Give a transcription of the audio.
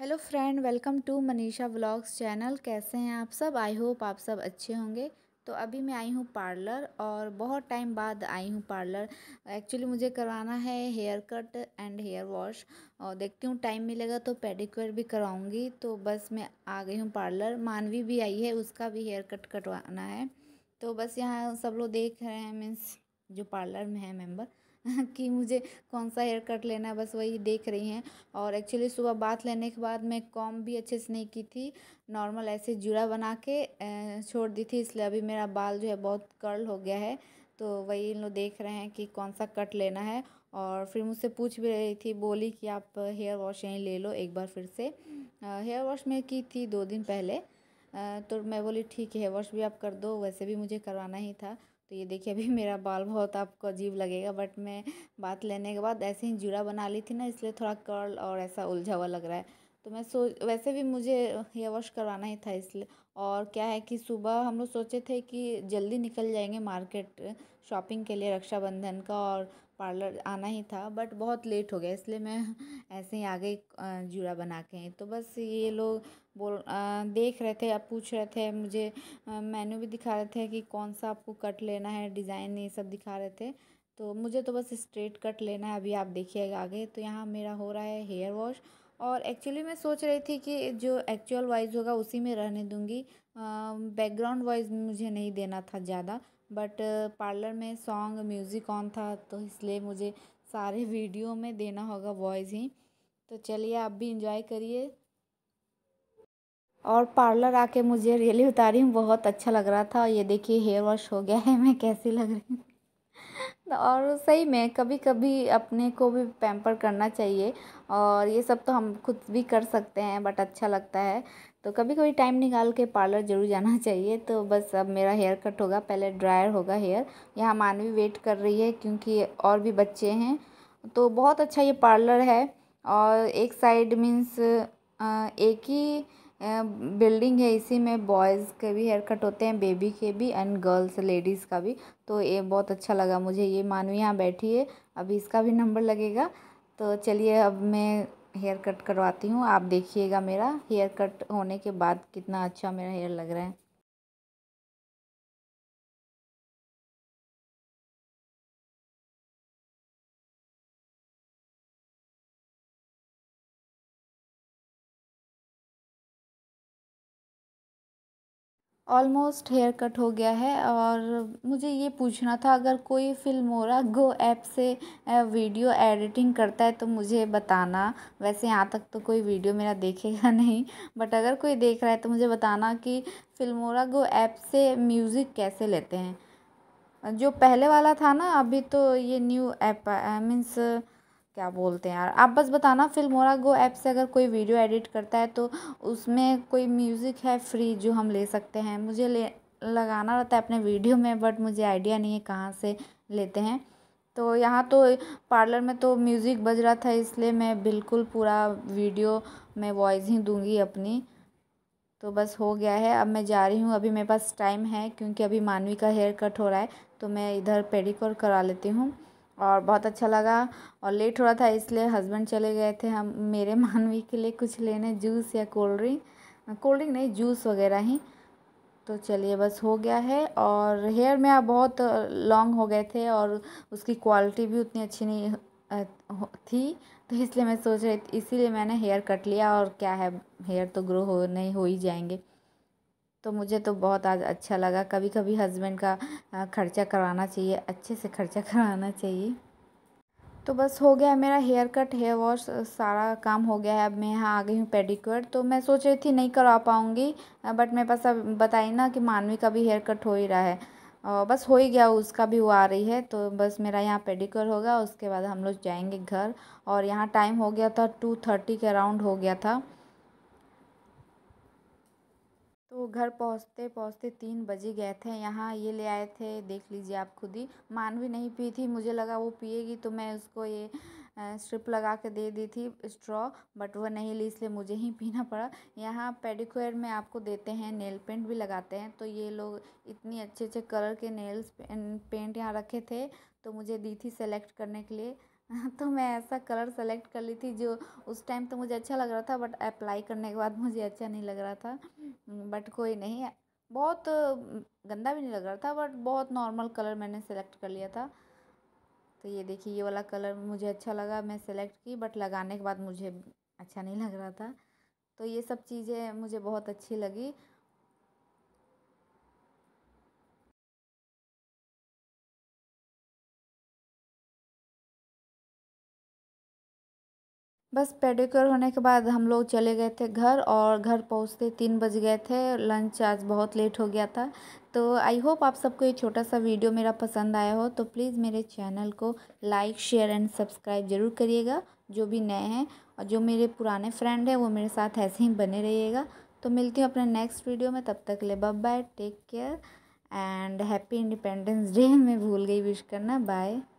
hello friend welcome to Manisha vlogs channel कैसे हैं आप सब आई होप आप सब अच्छे होंगे तो अभी मैं आई हूँ पार्लर और बहुत टाइम बाद आई हूँ पार्लर एक्चुअली मुझे करवाना है haircut and hair wash और देखती हूँ टाइम मिलेगा तो पेडिक्योर भी करवाऊँगी तो बस मैं आ गई हूँ पार्लर मानवी भी आई है उसका भी हेयर कट कटवाना है तो बस यहाँ सब लोग देख रहे हैं मीन्स जो पार्लर में है मेम्बर कि मुझे कौन सा हेयर कट लेना है बस वही देख रही हैं और एक्चुअली सुबह बात लेने के बाद मैं कॉम भी अच्छे से नहीं की थी नॉर्मल ऐसे जुड़ा बना के छोड़ दी थी इसलिए अभी मेरा बाल जो है बहुत कर्ल हो गया है तो वही इन लोग देख रहे हैं कि कौन सा कट लेना है और फिर मुझसे पूछ भी रही थी बोली कि आप हेयर वॉश यहीं ले लो एक बार फिर से हेयर वॉश मैं की थी दो दिन पहले तो मैं बोली ठीक है हेयर वॉश भी आप कर दो वैसे भी मुझे करवाना ही था तो ये देखिए अभी मेरा बाल बहुत आपको अजीब लगेगा बट मैं बात लेने के बाद ऐसे ही जुड़ा बना ली थी ना इसलिए थोड़ा कर्ल और ऐसा उलझा हुआ लग रहा है तो मैं सो वैसे भी मुझे हेयर वॉश करवाना ही था इसलिए और क्या है कि सुबह हम लोग सोचे थे कि जल्दी निकल जाएंगे मार्केट शॉपिंग के लिए रक्षाबंधन का और पार्लर आना ही था बट बहुत लेट हो गया इसलिए मैं ऐसे ही आ गई जूड़ा बना के तो बस ये लोग बोल आ, देख रहे थे अब पूछ रहे थे मुझे मेन्यू भी दिखा रहे थे कि कौन सा आपको कट लेना है डिज़ाइन ये सब दिखा रहे थे तो मुझे तो बस स्ट्रेट कट लेना है अभी आप देखिएगा आगे तो यहाँ मेरा हो रहा है हेयर वॉश और एक्चुअली मैं सोच रही थी कि जो एक्चुअल वॉइस होगा उसी में रहने दूँगी बैकग्राउंड वॉइस मुझे नहीं देना था ज़्यादा बट पार्लर में सॉन्ग म्यूज़िक ऑन था तो इसलिए मुझे सारे वीडियो में देना होगा वॉइस ही तो चलिए आप भी इंजॉय करिए और पार्लर आके मुझे रियली बता रही हूँ बहुत अच्छा लग रहा था ये देखिए हेयर वॉश हो गया है मैं कैसी लग रही हूँ और सही में कभी कभी अपने को भी पैम्पर करना चाहिए और ये सब तो हम खुद भी कर सकते हैं बट अच्छा लगता है तो कभी कभी टाइम निकाल के पार्लर जरूर जाना चाहिए तो बस अब मेरा हेयर कट होगा पहले ड्रायर होगा हेयर यहाँ मानवी वेट कर रही है क्योंकि और भी बच्चे हैं तो बहुत अच्छा ये पार्लर है और एक साइड मीन्स एक ही बिल्डिंग है इसी में बॉयज़ के भी हेयर कट होते हैं बेबी के भी एंड गर्ल्स लेडीज़ का भी तो ये बहुत अच्छा लगा मुझे ये मानवी यहाँ बैठी है अभी इसका भी नंबर लगेगा तो चलिए अब मैं हेयर कट करवाती हूँ आप देखिएगा मेरा हेयर कट होने के बाद कितना अच्छा मेरा हेयर लग रहा है ऑलमोस्ट हेयर कट हो गया है और मुझे ये पूछना था अगर कोई फिल्मोरा गो ऐप से वीडियो एडिटिंग करता है तो मुझे बताना वैसे यहाँ तक तो कोई वीडियो मेरा देखेगा नहीं बट अगर कोई देख रहा है तो मुझे बताना कि फिल्मोरा गो ऐप से म्यूज़िक कैसे लेते हैं जो पहले वाला था ना अभी तो ये न्यू ऐप मीन्स क्या बोलते हैं यार आप बस बताना फिल्मोरा गो ऐप से अगर कोई वीडियो एडिट करता है तो उसमें कोई म्यूज़िक है फ्री जो हम ले सकते हैं मुझे ले लगाना रहता है अपने वीडियो में बट मुझे आइडिया नहीं है कहाँ से लेते हैं तो यहाँ तो पार्लर में तो म्यूज़िक बज रहा था इसलिए मैं बिल्कुल पूरा वीडियो में वॉइस ही दूँगी अपनी तो बस हो गया है अब मैं जा रही हूँ अभी मेरे पास टाइम है क्योंकि अभी मानवी का हेयर कट हो रहा है तो मैं इधर पेडिक्योर करा लेती हूँ और बहुत अच्छा लगा और लेट हो रहा था इसलिए हस्बैंड चले गए थे हम मेरे मानवी के लिए कुछ लेने जूस या कोल्ड ड्रिंक कोल्ड ड्रिंक नहीं जूस वगैरह ही तो चलिए बस हो गया है और हेयर में आप बहुत लॉन्ग हो गए थे और उसकी क्वालिटी भी उतनी अच्छी नहीं थी तो इसलिए मैं सोच रही इसीलिए मैंने हेयर कट लिया और क्या है हेयर तो ग्रो हो नहीं हो ही जाएंगे तो मुझे तो बहुत आज अच्छा लगा कभी कभी हस्बैंड का खर्चा करवाना चाहिए अच्छे से खर्चा करवाना चाहिए तो बस हो गया है मेरा हेयर कट हेयर वॉश सारा काम हो गया है अब मैं यहाँ आ गई हूँ पेडिक्योर तो मैं सोच रही थी नहीं करवा पाऊँगी बट मेरे पास अब बताई ना कि मानवी का भी हेयर कट हो ही रहा है और बस हो ही गया उसका भी वो आ रही है तो बस मेरा यहाँ पेडिक्योर होगा उसके बाद हम लोग जाएंगे घर और यहाँ टाइम हो गया था टू थर्टी के अराउंड हो गया था तो घर पहुँचते पहुँचते तीन बज ही गए थे यहाँ ये ले आए थे देख लीजिए आप खुद ही मानवी नहीं पी थी मुझे लगा वो पिएगी तो मैं उसको ये स्ट्रिप लगा के दे दी थी स्ट्रॉ बट वह नहीं ली इसलिए मुझे ही पीना पड़ा यहाँ पेडिक्योर में आपको देते हैं नेल पेंट भी लगाते हैं तो ये लोग इतनी अच्छे अच्छे कलर के नेल्स पेंट यहाँ रखे थे तो मुझे दी थी सेलेक्ट करने के लिए तो मैं ऐसा कलर सेलेक्ट कर ली थी जो उस टाइम तो मुझे अच्छा लग रहा था बट अप्लाई करने के बाद मुझे अच्छा नहीं लग रहा था बट हम्म, कोई नहीं बहुत गंदा भी नहीं लग रहा था बट बहुत नॉर्मल कलर मैंने सेलेक्ट कर लिया था तो ये देखिए ये वाला कलर मुझे अच्छा लगा मैं सेलेक्ट की बट लगाने के बाद मुझे अच्छा नहीं लग रहा था तो ये सब चीज़ें मुझे बहुत अच्छी लगी बस पेडिक्योर होने के बाद हम लोग चले गए थे घर और घर पहुंचते तीन बज गए थे लंच आज बहुत लेट हो गया था तो आई होप आप सबको ये छोटा सा वीडियो मेरा पसंद आया हो तो प्लीज़ मेरे चैनल को लाइक शेयर एंड सब्सक्राइब ज़रूर करिएगा जो भी नए हैं और जो मेरे पुराने फ्रेंड हैं वो मेरे साथ ऐसे ही बने रहिएगा तो मिलती हूँ अपने नेक्स्ट वीडियो में तब तक ले bye take care and happy independence day मैं भूल गई विश करना बाय